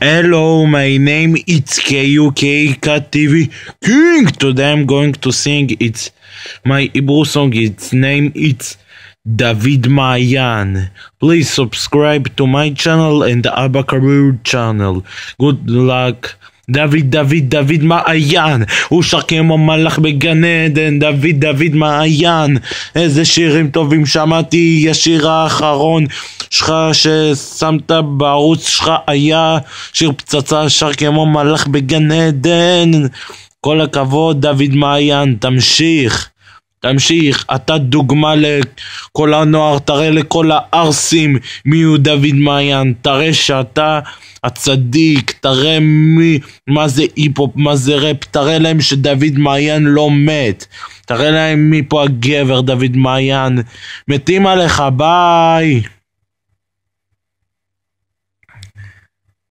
Hello, my name is TV King. Today I'm going to sing. It's my Hebrew song. Its name it's David Mayan. Please subscribe to my channel and the Abba Karir channel. Good luck. דוד, דוד, דוד מעיין, הוא שר כמו מלאך בגן עדן, דוד, דוד מעיין, איזה שירים טובים שמעתי, השיר האחרון שלך ששמת בערוץ שלך היה שיר פצצה שר כמו מלאך בגן עדן. כל הכבוד דוד מעיין, תמשיך. תמשיך, אתה דוגמה לכל הנוער, תראה לכל הערסים מי הוא דוד מעיין, תראה שאתה הצדיק, תראה מי, מה זה היפ-הופ, מה זה ראפ, תראה להם שדוד מעיין לא מת, תראה להם מי פה הגבר דוד מעיין, מתים עליך, ביי!